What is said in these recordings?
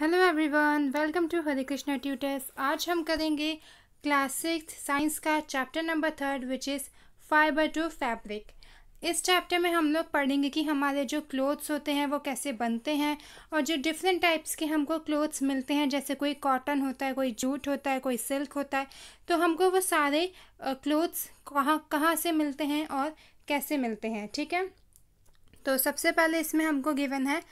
Hello everyone welcome to Hare Krishna tutors आज हम करेंगे क्लास सिक्स साइंस का chapter number third which is fibre to fabric इस चैप्टर में हम लोग पढ़ेंगे कि हमारे जो क्लोथ्स होते हैं वो कैसे बनते हैं और जो डिफरेंट टाइप्स के हमको क्लोथ्स मिलते हैं जैसे कोई कॉटन होता है कोई जूट होता है कोई सिल्क होता है तो हमको वो सारे क्लोथ्स कहाँ कहाँ से मिलते हैं और कैसे मिलते हैं ठीक है तो सबसे पहले इसमें हमको गिवन है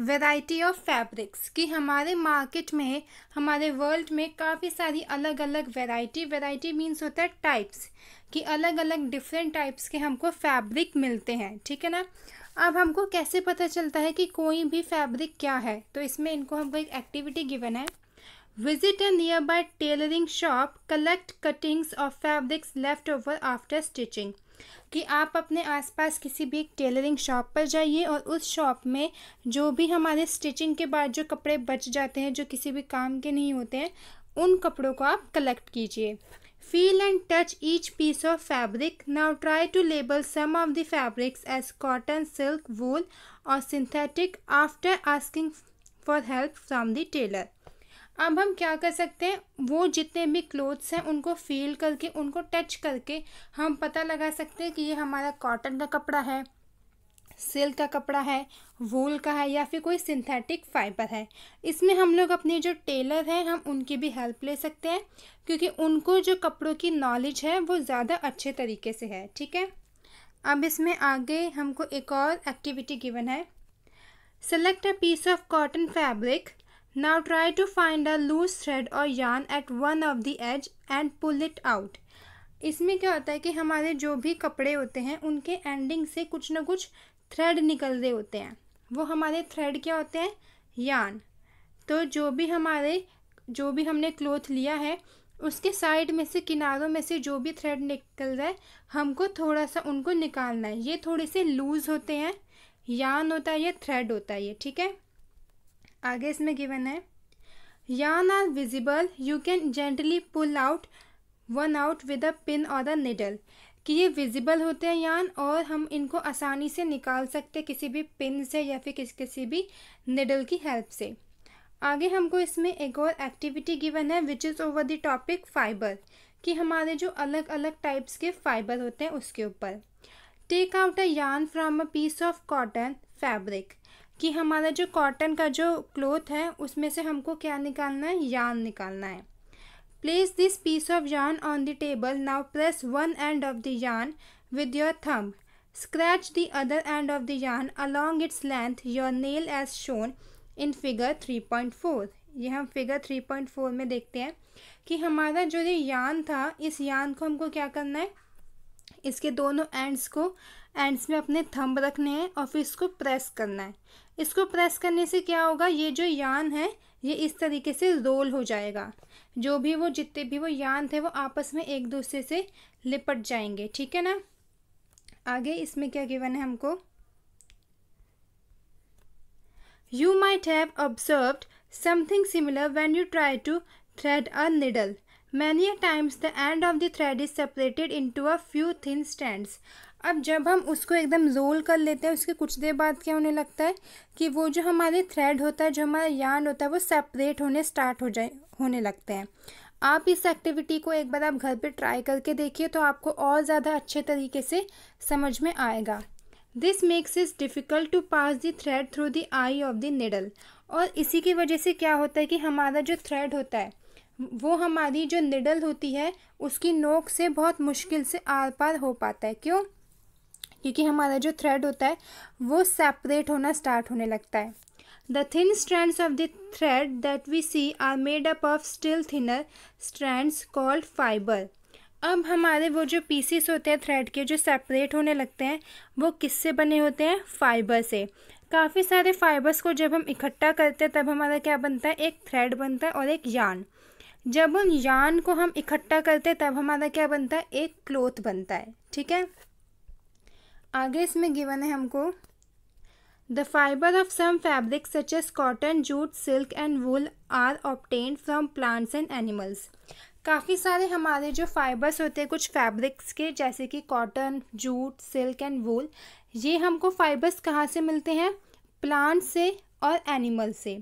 वैरायटी ऑफ फैब्रिक्स कि हमारे मार्केट में हमारे वर्ल्ड में काफ़ी सारी अलग अलग वैरायटी वैरायटी मीन्स होता है टाइप्स कि अलग अलग डिफरेंट टाइप्स के हमको फैब्रिक मिलते हैं ठीक है ना अब हमको कैसे पता चलता है कि कोई भी फैब्रिक क्या है तो इसमें इनको हमको एक एक्टिविटी गिवन है visit a nearby tailoring shop collect cuttings of fabrics left over after stitching कि आप अपने आसपास किसी भी एक टेलरिंग शॉप पर जाइए और उस शॉप में जो भी हमारे स्टिचिंग के बाद जो कपड़े बच जाते हैं जो किसी भी काम के नहीं होते हैं उन कपड़ों को आप कलेक्ट कीजिए feel and touch each piece of fabric now try to label some of the fabrics as cotton silk wool और synthetic after asking for help from the tailor अब हम क्या कर सकते हैं वो जितने भी क्लोथ्स हैं उनको फील करके उनको टच करके हम पता लगा सकते हैं कि ये हमारा कॉटन का कपड़ा है सिल्क का कपड़ा है वूल का है या फिर कोई सिंथेटिक फाइबर है इसमें हम लोग अपने जो टेलर हैं हम उनकी भी हेल्प ले सकते हैं क्योंकि उनको जो कपड़ों की नॉलेज है वो ज़्यादा अच्छे तरीके से है ठीक है अब इसमें आगे हमको एक और एक्टिविटी गिवन है select a piece of cotton fabric Now try to find a loose thread or yarn at one of the edge and pull it out. इसमें क्या होता है कि हमारे जो भी कपड़े होते हैं उनके एंडिंग से कुछ ना कुछ थ्रेड निकल रहे होते हैं वो हमारे थ्रेड क्या होते हैं यान तो जो भी हमारे जो भी हमने क्लोथ लिया है उसके साइड में से किनारों में से जो भी थ्रेड निकल रहा है हमको थोड़ा सा उनको निकालना है ये थोड़े से लूज़ होते हैं यान होता है या थ्रेड होता है ये ठीक है आगे इसमें गिवन है yarn are visible you can gently pull out one out with a pin और द निडल कि ये विजिबल होते हैं यान और हम इनको आसानी से निकाल सकते हैं किसी भी पिन से या फिर किस किसी भी निडल की हेल्प से आगे हमको इसमें एक और एक्टिविटी गिवन है which is over the topic fibre कि हमारे जो अलग अलग टाइप्स के फाइबर होते हैं उसके ऊपर take out a yarn from a piece of cotton fabric कि हमारा जो कॉटन का जो क्लोथ है उसमें से हमको क्या निकालना है यान निकालना है place this piece of yarn on the table now press one end of the yarn with your thumb scratch the other end of the yarn along its length your nail as shown in figure three point four ये हम figure three point four में देखते हैं कि हमारा जो ये यान था इस यान को हमको क्या करना है इसके दोनों एंड्स को एंड में अपने थंब रखने हैं और फिर इसको प्रेस करना है इसको प्रेस करने से क्या होगा ये जो यान है ये इस तरीके से रोल हो जाएगा जो भी वो जितने भी वो यान थे वो आपस में एक दूसरे से लिपट जाएंगे ठीक है ना आगे इसमें क्या गिवन है हमको you might have observe something similar when you try to thread a needle many times the end of the thread is separated into a few thin strand अब जब हम उसको एकदम रोल कर लेते हैं उसके कुछ देर बाद क्या होने लगता है कि वो जो हमारे थ्रेड होता है जो हमारा यार्न होता है वो सेपरेट होने स्टार्ट हो जाए होने लगते हैं आप इस एक्टिविटी को एक बार आप घर पे ट्राई करके देखिए तो आपको और ज़्यादा अच्छे तरीके से समझ में आएगा this makes is difficult to pass the thread through the eye of the needle और इसी की वजह से क्या होता है कि हमारा जो थ्रेड होता है वो हमारी जो निडल होती है उसकी नोक से बहुत मुश्किल से आर पार हो पाता है क्यों क्योंकि हमारा जो थ्रेड होता है वो सेपरेट होना स्टार्ट होने लगता है the thin strands of the thread that we see are made up of still thinner strands called fibre अब हमारे वो जो पीसीस होते हैं थ्रेड के जो सेपरेट होने लगते हैं वो किससे बने होते हैं फाइबर से काफ़ी सारे फाइबर्स को जब हम इकट्ठा करते हैं तब हमारा क्या बनता है एक थ्रेड बनता है और एक यान जब उन यान को हम इकट्ठा करते हैं तब हमारा क्या बनता है एक क्लोथ बनता है ठीक है आगे इसमें गिवन है हमको the fibre of some fabric such as cotton jute silk and wool are obtain from plants and animals काफ़ी सारे हमारे जो फाइबर्स होते हैं कुछ फैब्रिक्स के जैसे कि cotton jute silk and wool ये हमको फाइबर्स कहाँ से मिलते हैं प्लांट से और एनिमल से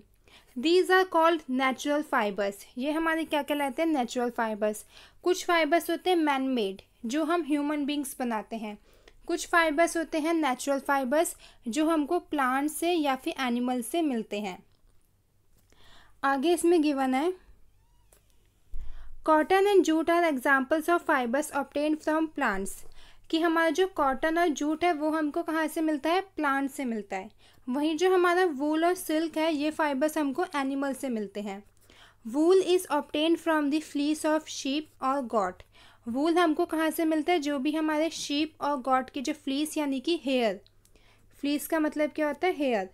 these are called natural fibres ये हमारे क्या कहलाते हैं नेचुरल फाइबर्स कुछ फाइबर्स होते हैं मैन मेड जो हम ह्यूमन बींग्स बनाते हैं कुछ फाइबर्स होते हैं नेचुरल फाइबर्स जो हमको प्लांट से या फिर एनिमल से मिलते हैं आगे इसमें गिवन है cotton and jute are examples of fibres obtain from plants कि हमारा जो कॉटन और जूट है वो हमको कहाँ से मिलता है प्लांट से मिलता है वहीं जो हमारा वूल और सिल्क है ये फाइबर्स हमको एनिमल से मिलते हैं wool is obtain from the fleece of sheep और गॉट वूल हमको कहाँ से मिलता है जो भी हमारे शीप और गॉड की जो फ्लीस यानी कि हेयर फ्लीस का मतलब क्या होता है हेयर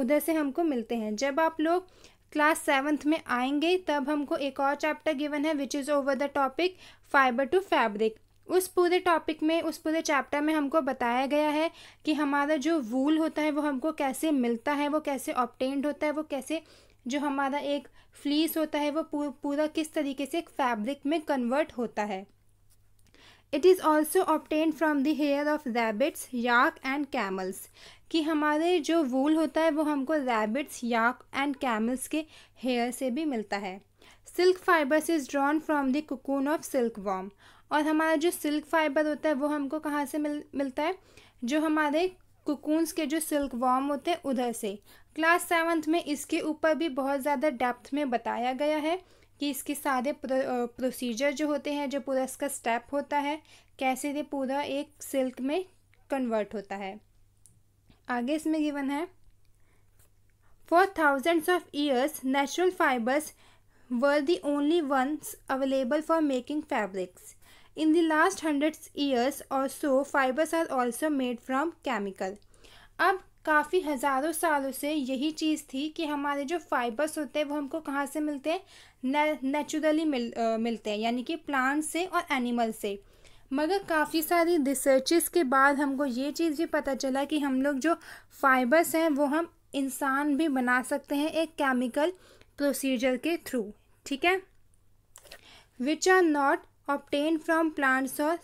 उधर से हमको मिलते हैं जब आप लोग क्लास सेवन्थ में आएंगे तब हमको एक और चैप्टर गिवन है which is over the topic fibre to fabric उस पूरे टॉपिक में उस पूरे चैप्टर में हमको बताया गया है कि हमारा जो वूल होता है वो हमको कैसे मिलता है वो कैसे ऑप्टेंड होता है वो कैसे जो हमारा एक फ्लीस होता है वो पूरा किस तरीके से एक फैब्रिक में कन्वर्ट होता है it is also obtain from the hair of rabbits yak and camels कि हमारे जो वूल होता है वो हमको रैबिट्स याक एंड कैमल्स के हेयर से भी मिलता है silk fibres is drawn from the cocoon of silk worm और हमारा जो सिल्क फाइबर होता है वो हमको कहाँ से मिल मिलता है जो हमारे कुकून्स के जो सिल्क वॉम होते हैं उधर से क्लास सेवन्थ में इसके ऊपर भी बहुत ज़्यादा डेप्थ में बताया गया है कि इसके सारे प्रोसीजर जो होते हैं जो पूरा इसका स्टेप होता है कैसे ये पूरा एक सिल्क में कन्वर्ट होता है आगे इसमें गिवन है for thousands of years natural fibres were the only ones available for making fabrics in the last hundred years also fibres are also made from chemical अब काफ़ी हज़ारों सालों से यही चीज़ थी कि हमारे जो फाइबर्स होते हैं वो हमको कहाँ से मिलते हैं नेचुरली मिल आ, मिलते हैं यानी कि प्लांट से और एनिमल से मगर काफ़ी सारी रिसर्चेस के बाद हमको ये चीज़ भी पता चला कि हम लोग जो फाइबर्स हैं वो हम इंसान भी बना सकते हैं एक केमिकल प्रोसीजर के थ्रू ठीक है which are not obtain from plants और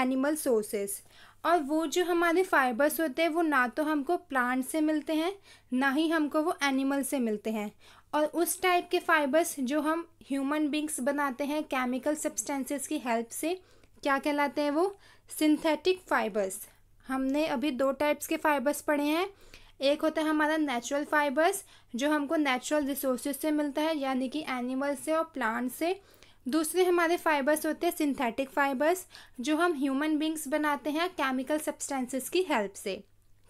एनिमल सोर्सेस और वो जो हमारे फाइबर्स होते हैं वो ना तो हमको प्लांट से मिलते हैं ना ही हमको वो एनिमल से मिलते हैं और उस टाइप के फाइबर्स जो हम ह्यूमन बींग्स बनाते हैं केमिकल सब्सटेंसेस की हेल्प से क्या कहलाते हैं वो सिंथेटिक फाइबर्स हमने अभी दो टाइप्स के फाइबर्स पढ़े हैं एक होता है हमारा नेचुरल फाइबर्स जो हमको नेचुरल रिसोर्सेज से मिलता है यानी कि एनिमल से और प्लांट से दूसरे हमारे फाइबर्स होते हैं सिंथेटिक फाइबर्स जो हम ह्यूमन बींग्स बनाते हैं केमिकल सब्सटेंसेस की हेल्प से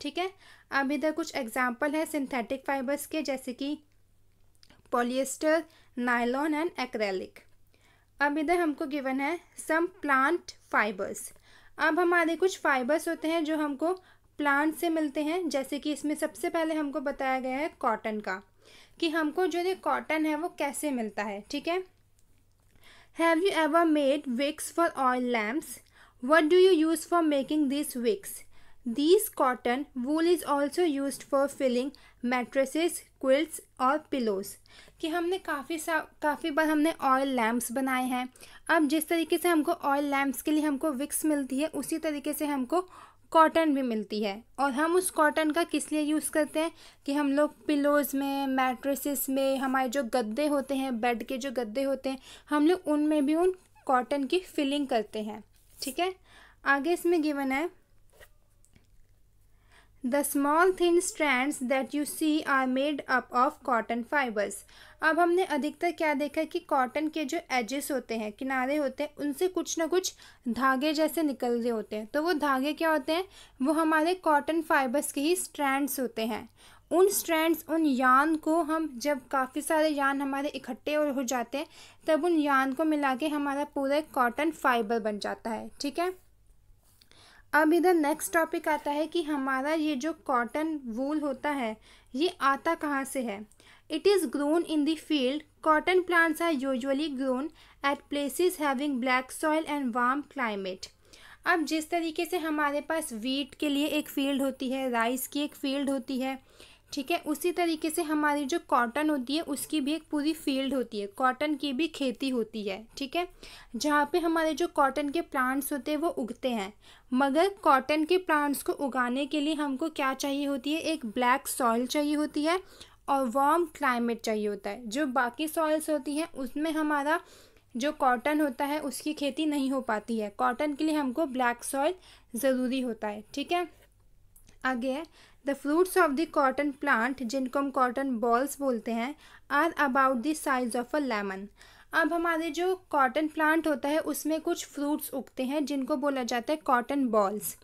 ठीक है अब इधर कुछ एग्जाम्पल है सिंथेटिक फाइबर्स के जैसे कि पॉलिएस्टर नाइलॉन एंड एक्रेलिक अब इधर हमको गिवन है सम प्लांट फाइबर्स अब हमारे कुछ फाइबर्स होते हैं जो हमको प्लांट से मिलते हैं जैसे कि इसमें सबसे पहले हमको बताया गया है कॉटन का कि हमको जो ये कॉटन है वो कैसे मिलता है ठीक है Have you ever made wicks for oil lamps? What do you use for making these wicks? These cotton wool is also used for filling mattresses, quilts or pillows कि हमने काफ़ी सा काफ़ी बार हमने ऑयल लैम्प्स बनाए हैं अब जिस तरीके से हमको ऑयल लैम्प्स के लिए हमको विक्स मिलती है उसी तरीके से हमको कॉटन भी मिलती है और हम उस कॉटन का किस लिए यूज़ करते हैं कि हम लोग पिलोज़ में मैट्रेसेस में हमारे जो गद्दे होते हैं बेड के जो गद्दे होते हैं हम लोग उनमें भी उन कॉटन की फिलिंग करते हैं ठीक है आगे इसमें गिवन है the small thin strands that you see are made up of cotton fibres अब हमने अधिकतर क्या देखा है कि कॉटन के जो एजेस होते हैं किनारे होते हैं उनसे कुछ ना कुछ धागे जैसे निकल रहे होते हैं तो वो धागे क्या होते हैं वो हमारे कॉटन फाइबर्स के ही स्ट्रैंड्स होते हैं उन स्ट्रैंड्स उन यान को हम जब काफ़ी सारे यान हमारे इकट्ठे हो जाते हैं तब उन यान को मिला के हमारा पूरा कॉटन फाइबर बन जाता है ठीक है अब इधर नेक्स्ट टॉपिक आता है कि हमारा ये जो कॉटन वूल होता है ये आता कहाँ से है It is grown in the field. Cotton plants are usually grown at places having black soil and warm climate. अब जिस तरीके से हमारे पास वीट के लिए एक फील्ड होती है राइस की एक फील्ड होती है ठीक है उसी तरीके से हमारी जो कॉटन होती है उसकी भी एक पूरी फील्ड होती है कॉटन की भी खेती होती है ठीक है जहाँ पे हमारे जो कॉटन के प्लांट्स होते हैं वो उगते हैं मगर कॉटन के प्लांट्स को उगाने के लिए हमको क्या चाहिए होती है एक ब्लैक सॉइल चाहिए होती है और वार्म क्लाइमेट चाहिए होता है जो बाकी सॉइल्स होती हैं उसमें हमारा जो कॉटन होता है उसकी खेती नहीं हो पाती है कॉटन के लिए हमको ब्लैक सॉइल ज़रूरी होता है ठीक है आगे है the fruits of the cotton plant जिनको हम कॉटन बॉल्स बोलते हैं are about the size of a lemon अब हमारे जो कॉटन प्लांट होता है उसमें कुछ फ्रूट्स उगते हैं जिनको बोला जाता है कॉटन बॉल्स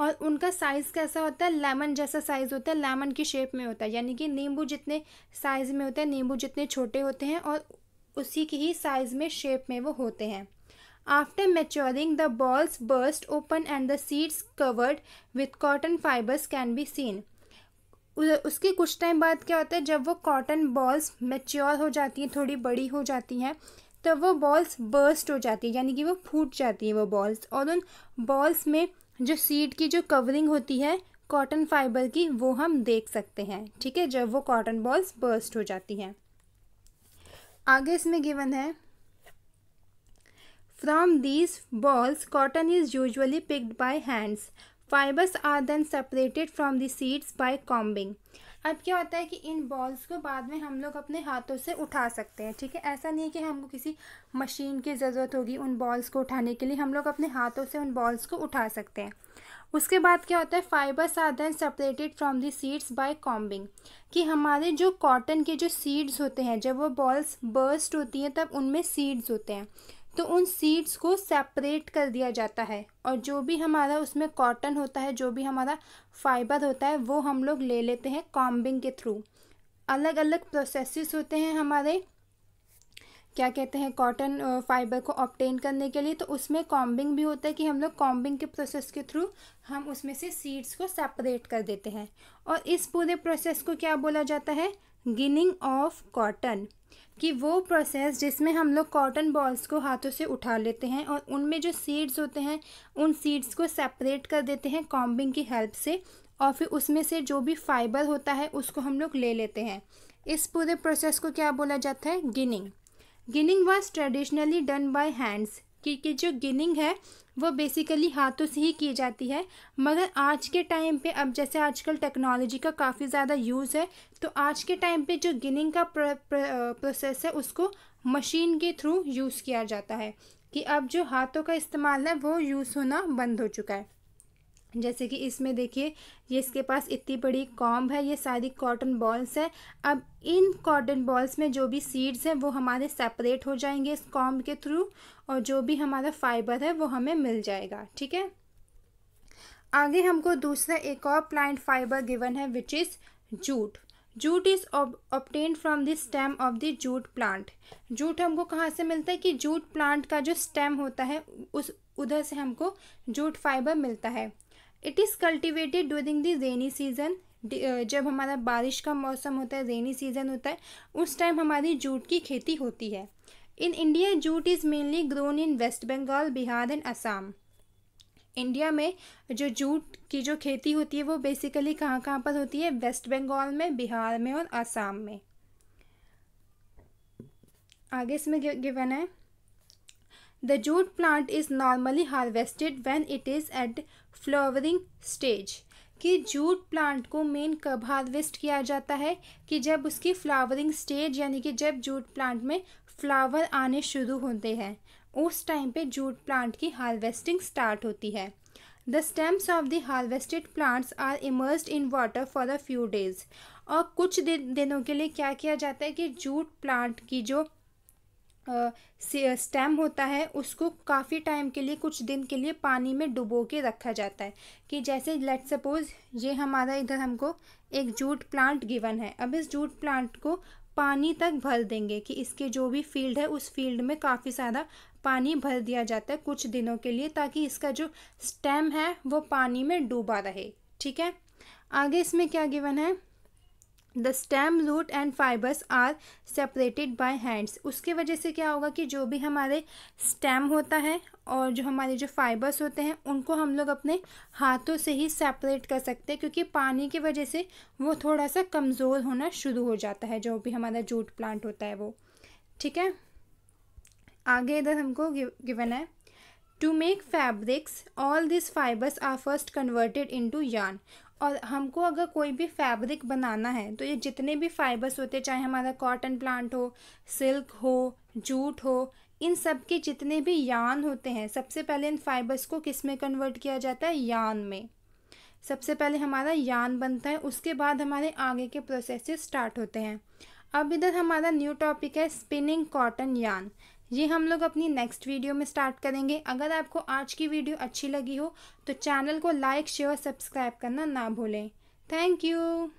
और उनका साइज़ कैसा होता है लेमन जैसा साइज़ होता है लेमन की शेप में होता है यानी कि नींबू जितने साइज़ में होते हैं नींबू जितने छोटे होते हैं और उसी की ही साइज़ में शेप में वो होते हैं after maturing the bolls burst open and the seeds covered with cotton fibres can be seen उसके कुछ टाइम बाद क्या होता है जब वो कॉटन बॉल्स मेच्योर हो जाती हैं थोड़ी बड़ी हो जाती हैं तो वो बॉल्स बर्स्ट हो जाती है यानी कि वो फूट जाती है वो बॉल्स और उन बॉल्स में जो सीट की जो कवरिंग होती है कॉटन फाइबर की वो हम देख सकते हैं ठीक है जब वो कॉटन बॉल्स बर्स्ट हो जाती हैं आगे इसमें गिवन है from these bolls cotton is usually picked by hands fibres are then separated from the seeds by combing अब क्या होता है कि इन बॉल्स को बाद में हम लोग अपने हाथों से उठा सकते हैं ठीक है ऐसा नहीं है कि हमको किसी मशीन की ज़रूरत होगी उन बॉल्स को उठाने के लिए हम लोग अपने हाथों से उन बॉल्स को उठा सकते हैं उसके बाद क्या होता है fibres are then separated from the seeds by combing कि हमारे जो कॉटन के जो सीड्स होते हैं जब वो बॉल्स बर्स्ट होती हैं तब उनमें सीड्स होते हैं तो उन सीड्स को सेपरेट कर दिया जाता है और जो भी हमारा उसमें कॉटन होता है जो भी हमारा फाइबर होता है वो हम लोग ले लेते हैं कॉम्बिंग के थ्रू अलग अलग प्रोसेसेस होते हैं हमारे क्या कहते हैं कॉटन फाइबर को ऑप्टेन करने के लिए तो उसमें कॉम्बिंग भी होता है कि हम लोग कॉम्बिंग के प्रोसेस के थ्रू हम उसमें से सीड्स को सेपरेट कर देते हैं और इस पूरे प्रोसेस को क्या बोला जाता है गिनिंग ऑफ कॉटन कि वो प्रोसेस जिसमें हम लोग कॉटन बॉल्स को हाथों से उठा लेते हैं और उनमें जो सीड्स होते हैं उन सीड्स को सेपरेट कर देते हैं कॉम्बिंग की हेल्प से और फिर उसमें से जो भी फाइबर होता है उसको हम लोग ले लेते हैं इस पूरे प्रोसेस को क्या बोला जाता है ginning ginning was traditionally done by hands क्योंकि जो गिनिंग है वो बेसिकली हाथों से ही की जाती है मगर आज के टाइम पे अब जैसे आजकल टेक्नोलॉजी का काफ़ी ज़्यादा यूज़ है तो आज के टाइम पे जो गिनिंग का प्र, प्र, प्रोसेस है उसको मशीन के थ्रू यूज़ किया जाता है कि अब जो हाथों का इस्तेमाल है वो यूज़ होना बंद हो चुका है जैसे कि इसमें देखिए ये इसके पास इतनी बड़ी कॉम्ब है ये सारी कॉटन बॉल्स है अब इन कॉटन बॉल्स में जो भी सीड्स हैं वो हमारे सेपरेट हो जाएंगे इस कॉम्ब के थ्रू और जो भी हमारा फाइबर है वो हमें मिल जाएगा ठीक है आगे हमको दूसरा एक और प्लांट फाइबर गिवन है which is jute jute is obtain from the stem of the jute plant jute हमको कहाँ से मिलता है कि जूट प्लांट का जो स्टेम होता है उस उधर से हमको जूट फाइबर मिलता है it is cultivated during the rainy season जब हमारा बारिश का मौसम होता है रेनी सीज़न होता है उस टाइम हमारी जूट की खेती होती है in India jute is mainly grown in West Bengal Bihar and Assam India में जो जूट की जो खेती होती है वो बेसिकली कहाँ कहाँ पर होती है वेस्ट बंगाल में बिहार में और असम में आगे इसमें गिवन है The jute plant is normally harvested when it is at flowering stage. कि जूट प्लांट को मेन कब हार्वेस्ट किया जाता है कि जब उसकी फ्लावरिंग स्टेज यानी कि जब जूट प्लांट में फ्लावर आने शुरू होते हैं उस टाइम पे जूट प्लांट की हार्वेस्टिंग स्टार्ट होती है the stems of the harvested plants are immerse in water for a few days और कुछ दिन दिनों के लिए क्या किया जाता है कि जूट प्लांट की जो स्टेम होता है उसको काफ़ी टाइम के लिए कुछ दिन के लिए पानी में डुबो के रखा जाता है कि जैसे लेट सपोज ये हमारा इधर हमको एक जूट प्लांट गिवन है अब इस जूट प्लांट को पानी तक भर देंगे कि इसके जो भी फील्ड है उस फील्ड में काफ़ी सारा पानी भर दिया जाता है कुछ दिनों के लिए ताकि इसका जो स्टेम है वो पानी में डूबा रहे ठीक है आगे इसमें क्या गिवन है the stem root and fibres are separated by hands उसके वजह से क्या होगा कि जो भी हमारे स्टेम होता है और जो हमारे जो फाइबर्स होते हैं उनको हम लोग अपने हाथों से ही सेपरेट कर सकते हैं क्योंकि पानी की वजह से वो थोड़ा सा कमज़ोर होना शुरू हो जाता है जो भी हमारा जूट प्लांट होता है वो ठीक है आगे इधर हमको गिवन है to make fabrics all this fibres are first converted into yarn और हमको अगर कोई भी फैब्रिक बनाना है तो ये जितने भी फाइबर्स होते हैं चाहे हमारा कॉटन प्लांट हो सिल्क हो जूट हो इन सब के जितने भी यान होते हैं सबसे पहले इन फाइबर्स को किस में कन्वर्ट किया जाता है यान में सबसे पहले हमारा यान बनता है उसके बाद हमारे आगे के प्रोसेसेस स्टार्ट होते हैं अब इधर हमारा न्यू टॉपिक है स्पिनिंग कॉटन यान ये हम लोग अपनी नेक्स्ट वीडियो में स्टार्ट करेंगे अगर आपको आज की वीडियो अच्छी लगी हो तो चैनल को लाइक शेयर सब्सक्राइब करना ना भूलें थैंक यू